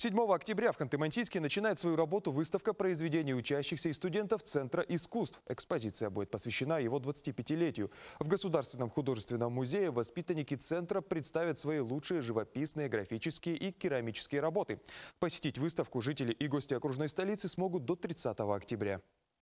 7 октября в Ханты-Мансийске начинает свою работу выставка произведений учащихся и студентов Центра искусств. Экспозиция будет посвящена его 25-летию. В Государственном художественном музее воспитанники Центра представят свои лучшие живописные, графические и керамические работы. Посетить выставку жители и гости окружной столицы смогут до 30 октября.